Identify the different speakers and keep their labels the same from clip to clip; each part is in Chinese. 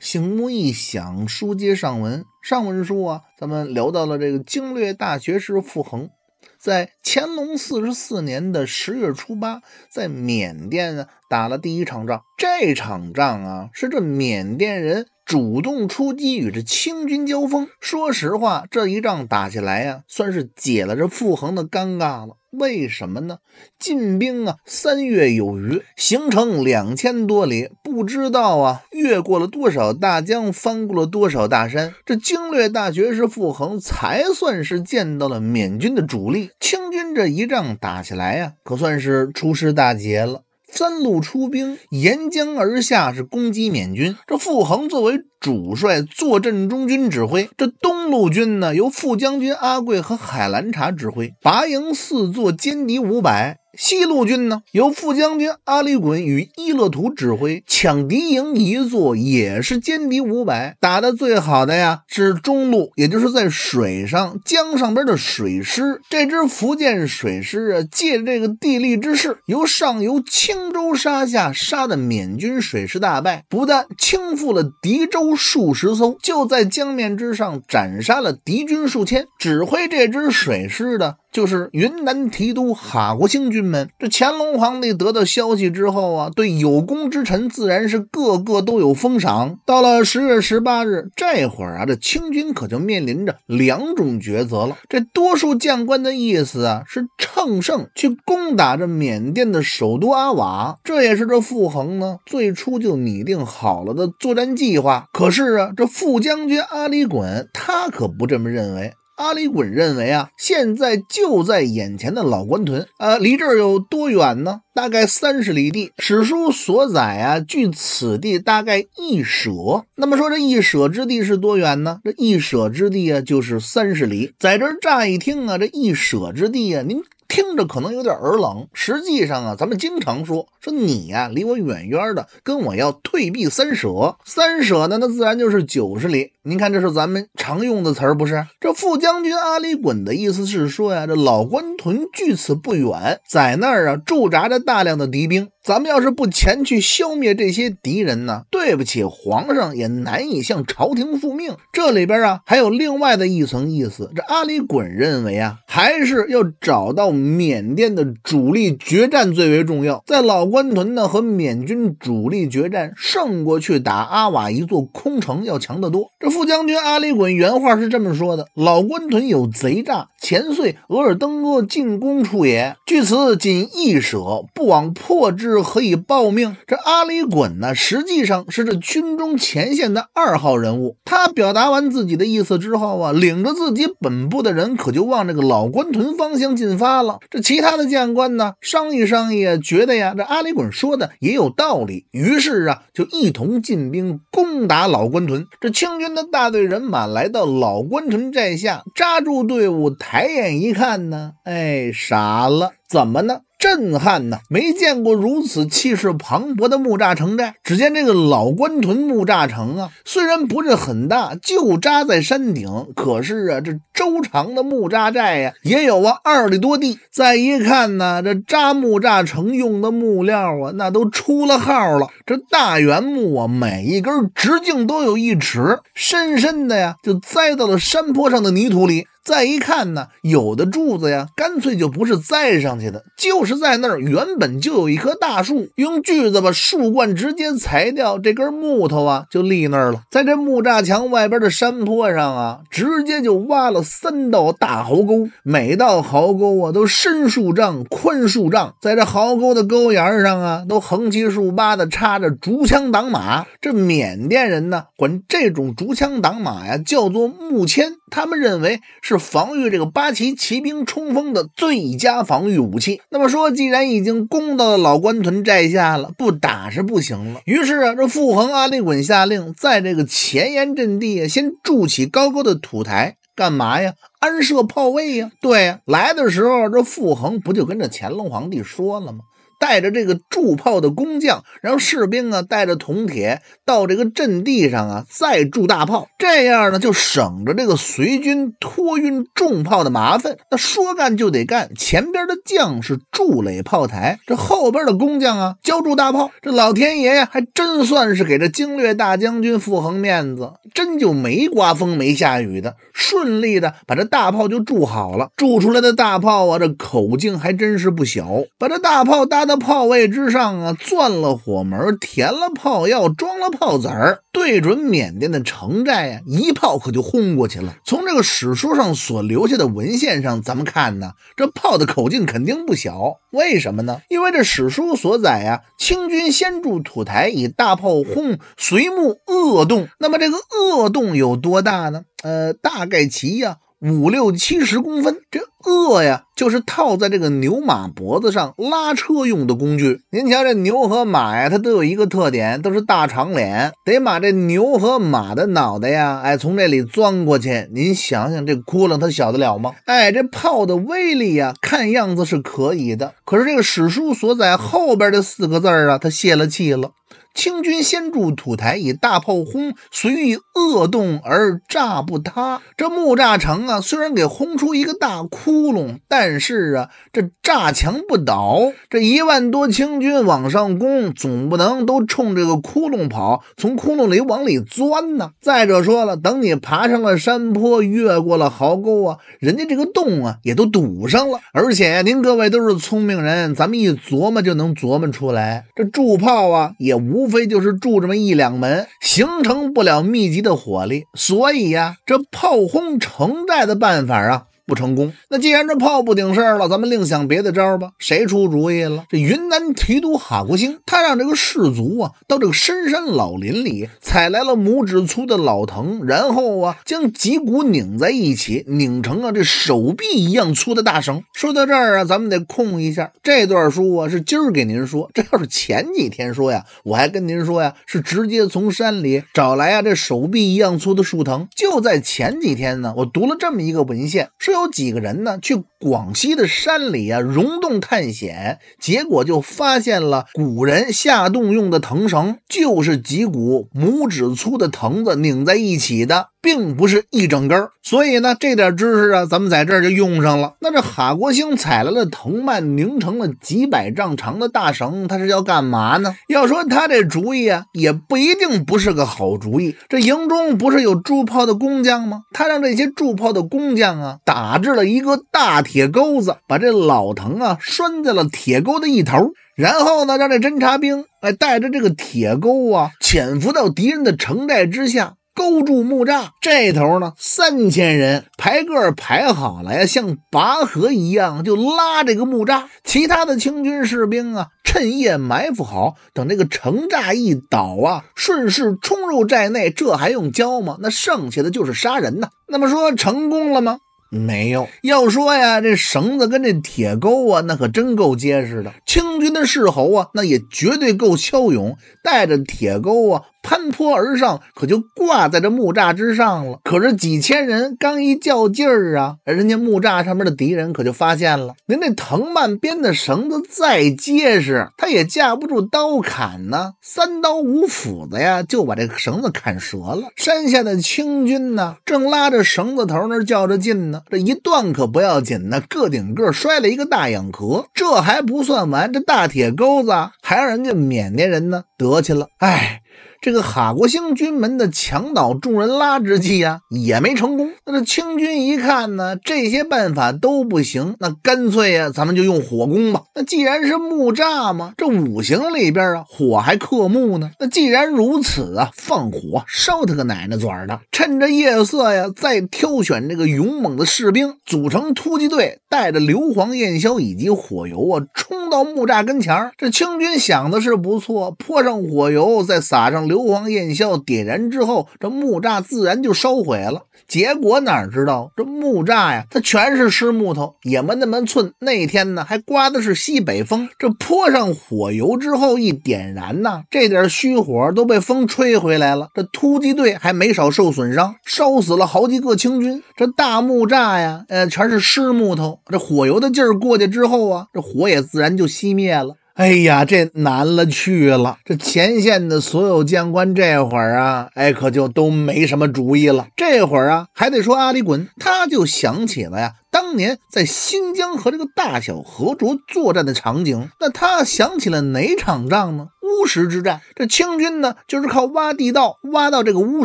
Speaker 1: 醒木一响，书接上文。上文书啊，咱们聊到了这个经略大学士傅恒，在乾隆四十四年的十月初八，在缅甸呢打了第一场仗。这场仗啊，是这缅甸人。主动出击，与这清军交锋。说实话，这一仗打下来呀，算是解了这傅恒的尴尬了。为什么呢？进兵啊，三月有余，行程两千多里，不知道啊，越过了多少大江，翻过了多少大山，这经略大学士傅恒才算是见到了缅军的主力。清军这一仗打起来呀，可算是出师大捷了。三路出兵，沿江而下，是攻击缅军。这傅恒作为主帅，坐镇中军指挥。这东路军呢，由副将军阿桂和海兰察指挥，拔营四座，歼敌五百。西路军呢，由副将军阿里衮与伊勒图指挥，抢敌营一座，也是歼敌五百。打的最好的呀，是中路，也就是在水上江上边的水师。这支福建水师啊，借着这个地利之势，由上游青州杀下，杀的缅军水师大败，不但轻覆了敌舟数十艘，就在江面之上斩杀了敌军数千。指挥这支水师的。就是云南提督哈国兴军们，这乾隆皇帝得到消息之后啊，对有功之臣自然是个个都有封赏。到了十月十八日这会儿啊，这清军可就面临着两种抉择了。这多数将官的意思啊，是乘胜去攻打这缅甸的首都阿瓦，这也是这傅恒呢最初就拟定好了的作战计划。可是啊，这副将军阿里衮他可不这么认为。阿里衮认为啊，现在就在眼前的老官屯，呃，离这儿有多远呢？大概三十里地。史书所载啊，距此地大概一舍。那么说这一舍之地是多远呢？这一舍之地啊，就是三十里。在这儿乍一听啊，这一舍之地啊，您。听着可能有点耳冷，实际上啊，咱们经常说说你呀，离我远远的，跟我要退避三舍。三舍呢，那自然就是九十里。您看，这是咱们常用的词儿，不是？这副将军阿里衮的意思是说呀，这老关屯距此不远，在那儿啊驻扎着大量的敌兵。咱们要是不前去消灭这些敌人呢，对不起皇上，也难以向朝廷复命。这里边啊，还有另外的一层意思。这阿里衮认为啊，还是要找到。缅甸的主力决战最为重要，在老关屯呢和缅军主力决战，胜过去打阿瓦一座空城要强得多。这副将军阿里衮原话是这么说的：“老关屯有贼诈，前岁额尔登额进攻处也，据此仅一舍，不往破之，何以报命？”这阿里衮呢，实际上是这军中前线的二号人物。他表达完自己的意思之后啊，领着自己本部的人，可就往这个老关屯方向进发了。这其他的将官呢，商议商议，觉得呀，这阿里衮说的也有道理，于是啊，就一同进兵攻打老关屯。这清军的大队人马来到老关屯寨下，扎住队伍，抬眼一看呢，哎，傻了，怎么呢？震撼呐！没见过如此气势磅礴的木栅城寨。只见这个老官屯木栅城啊，虽然不是很大，就扎在山顶，可是啊，这周长的木栅寨呀，也有啊二里多地。再一看呢，这扎木栅城用的木料啊，那都出了号了。这大圆木啊，每一根直径都有一尺，深深的呀，就栽到了山坡上的泥土里。再一看呢，有的柱子呀，干脆就不是栽上去的，就是在那儿原本就有一棵大树，用锯子把树冠直接裁掉，这根木头啊就立那儿了。在这木栅墙外边的山坡上啊，直接就挖了三道大壕沟，每道壕沟啊都深数丈，宽数丈。在这壕沟的沟沿上啊，都横七竖八的插着竹枪挡马。这缅甸人呢，管这种竹枪挡马呀叫做木签。他们认为是防御这个八旗骑兵冲锋的最佳防御武器。那么说，既然已经攻到了老官屯寨下了，不打是不行了。于是啊，这傅恒、阿力衮下令，在这个前沿阵地先筑起高高的土台，干嘛呀？安设炮位呀。对呀，来的时候这傅恒不就跟着乾隆皇帝说了吗？带着这个铸炮的工匠，然后士兵啊带着铜铁到这个阵地上啊，再铸大炮。这样呢就省着这个随军托运重炮的麻烦。那说干就得干，前边的将士筑垒炮台，这后边的工匠啊浇铸大炮。这老天爷呀，还真算是给这经略大将军傅恒面子，真就没刮风没下雨的，顺利的把这大炮就铸好了。铸出来的大炮啊，这口径还真是不小。把这大炮搭。他的炮位之上啊，钻了火门，填了炮药，装了炮子儿，对准缅甸的城寨呀，一炮可就轰过去了。从这个史书上所留下的文献上，咱们看呢，这炮的口径肯定不小。为什么呢？因为这史书所载呀，清军先筑土台，以大炮轰随木恶洞。那么这个恶洞有多大呢？呃，大概齐呀。五六七十公分，这轭呀，就是套在这个牛马脖子上拉车用的工具。您瞧这牛和马呀，它都有一个特点，都是大长脸，得把这牛和马的脑袋呀，哎，从这里钻过去。您想想，这窟窿它小得了吗？哎，这炮的威力呀，看样子是可以的。可是这个史书所在后边的四个字啊，它泄了气了。清军先筑土台，以大炮轰，随意恶动而炸不塌。这木栅城啊，虽然给轰出一个大窟窿，但是啊，这炸墙不倒。这一万多清军往上攻，总不能都冲这个窟窿跑，从窟窿里往里钻呢。再者说了，等你爬上了山坡，越过了壕沟啊，人家这个洞啊也都堵上了。而且您各位都是聪明人，咱们一琢磨就能琢磨出来。这筑炮啊，也无。无非就是住这么一两门，形成不了密集的火力，所以呀，这炮轰城寨的办法啊。不成功，那既然这炮不顶事儿了，咱们另想别的招吧。谁出主意了？这云南提督哈国兴，他让这个士卒啊，到这个深山老林里采来了拇指粗的老藤，然后啊，将脊骨拧在一起，拧成啊这手臂一样粗的大绳。说到这儿啊，咱们得空一下。这段书啊，是今儿给您说。这要是前几天说呀，我还跟您说呀，是直接从山里找来啊这手臂一样粗的树藤。就在前几天呢，我读了这么一个文献说。有几个人呢？去。广西的山里啊，溶洞探险，结果就发现了古人下洞用的藤绳，就是几股拇指粗的藤子拧在一起的，并不是一整根。所以呢，这点知识啊，咱们在这儿就用上了。那这哈国兴采来了藤蔓，拧成了几百丈长的大绳，他是要干嘛呢？要说他这主意啊，也不一定不是个好主意。这营中不是有铸炮的工匠吗？他让这些铸炮的工匠啊，打制了一个大铁。铁钩子把这老藤啊拴在了铁钩的一头，然后呢，让这侦察兵哎带着这个铁钩啊潜伏到敌人的城寨之下，勾住木栅。这头呢，三千人排个排好了呀，像拔河一样就拉这个木栅。其他的清军士兵啊，趁夜埋伏好，等这个城栅一倒啊，顺势冲入寨内。这还用教吗？那剩下的就是杀人呐。那么说成功了吗？没有要说呀，这绳子跟这铁钩啊，那可真够结实的。清军的侍候啊，那也绝对够骁勇，带着铁钩啊。攀坡而上，可就挂在这木栅之上了。可是几千人刚一较劲儿啊，人家木栅上面的敌人可就发现了。您这藤蔓编的绳子再结实，他也架不住刀砍呢。三刀五斧子呀，就把这绳子砍折了。山下的清军呢，正拉着绳子头那较着劲呢，这一断可不要紧，呢，个顶个摔了一个大仰壳。这还不算完，这大铁钩子还让人家缅甸人呢得去了。哎。这个哈国星军门的墙倒众人拉之计啊，也没成功。那这清军一看呢，这些办法都不行，那干脆呀，咱们就用火攻吧。那既然是木栅嘛，这五行里边啊，火还克木呢。那既然如此啊，放火烧他个奶奶嘴儿的！趁着夜色呀，再挑选这个勇猛的士兵，组成突击队，带着硫磺焰硝以及火油啊，冲到木栅跟前这清军想的是不错，泼上火油，再撒上硫。硫磺焰硝点燃之后，这木栅自然就烧毁了。结果哪知道，这木栅呀，它全是湿木头，也闷那闷寸。那天呢，还刮的是西北风。这泼上火油之后一点燃呢，这点虚火都被风吹回来了。这突击队还没少受损伤，烧死了好几个清军。这大木栅呀，呃，全是湿木头，这火油的劲儿过去之后啊，这火也自然就熄灭了。哎呀，这难了去了！这前线的所有将官这会儿啊，哎，可就都没什么主意了。这会儿啊，还得说阿里滚，他就想起了呀。当年在新疆和这个大小和卓作战的场景，那他想起了哪场仗呢？乌石之战。这清军呢，就是靠挖地道，挖到这个乌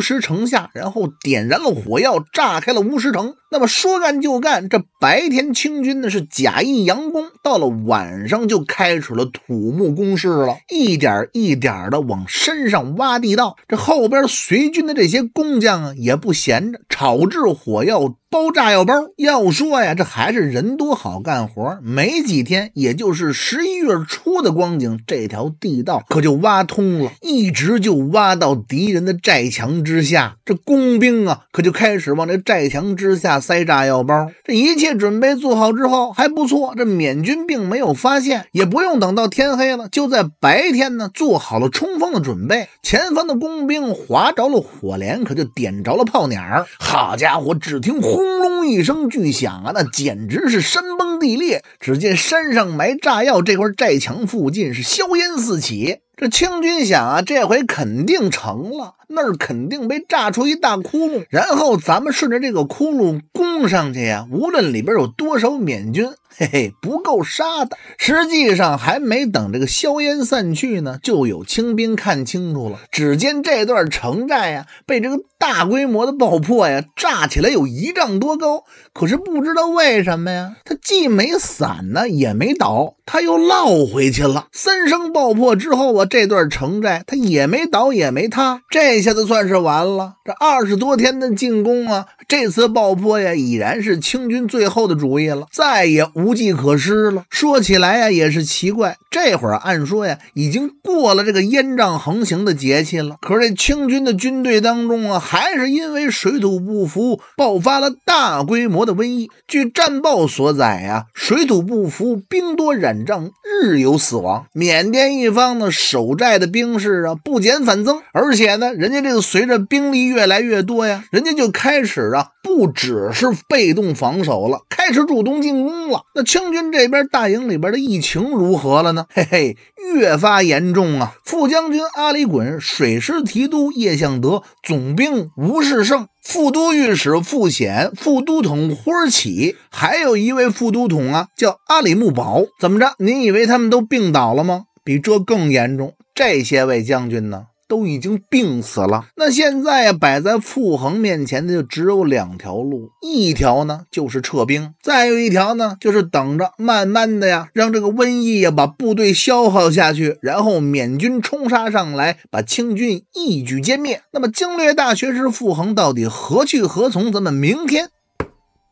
Speaker 1: 石城下，然后点燃了火药，炸开了乌石城。那么说干就干，这白天清军呢是假意佯攻，到了晚上就开始了土木工事了，一点一点的往身上挖地道。这后边随军的这些工匠啊，也不闲着，炒制火药。包炸药包，要说呀，这还是人多好干活。没几天，也就是十一月初的光景，这条地道可就挖通了，一直就挖到敌人的寨墙之下。这工兵啊，可就开始往这寨墙之下塞炸药包。这一切准备做好之后，还不错，这缅军并没有发现，也不用等到天黑了，就在白天呢，做好了冲锋的准备。前方的工兵划着了火镰，可就点着了炮捻儿。好家伙，只听呼。轰隆一声巨响啊，那简直是山崩地裂！只见山上埋炸药，这块寨墙附近是硝烟四起。这清军想啊，这回肯定成了，那儿肯定被炸出一大窟窿，然后咱们顺着这个窟窿攻上去呀，无论里边有多少缅军。嘿嘿，不够杀的。实际上还没等这个硝烟散去呢，就有清兵看清楚了。只见这段城寨呀，被这个大规模的爆破呀炸起来有一丈多高。可是不知道为什么呀，它既没散呢，也没倒，它又落回去了。三声爆破之后啊，这段城寨它也没倒，也没塌。这下子算是完了。这二十多天的进攻啊，这次爆破呀，已然是清军最后的主意了，再也。无计可施了。说起来呀，也是奇怪，这会儿按说呀，已经过了这个烟瘴横行的节气了，可是这清军的军队当中啊，还是因为水土不服，爆发了大规模的瘟疫。据战报所载呀，水土不服，兵多染瘴，日有死亡。缅甸一方呢，守寨的兵士啊，不减反增，而且呢，人家这个随着兵力越来越多呀，人家就开始啊，不只是被动防守了，开始主动进攻了。那清军这边大营里边的疫情如何了呢？嘿嘿，越发严重啊！副将军阿里衮、水师提督叶向德、总兵吴世盛、副都御史傅显、副都统呼尔启，还有一位副都统啊，叫阿里木保。怎么着？您以为他们都病倒了吗？比这更严重，这些位将军呢？都已经病死了。那现在呀，摆在傅恒面前的就只有两条路：一条呢就是撤兵；再有一条呢就是等着慢慢的呀，让这个瘟疫呀把部队消耗下去，然后缅军冲杀上来，把清军一举歼灭。那么，经略大学士傅恒到底何去何从？咱们明天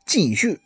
Speaker 1: 继续。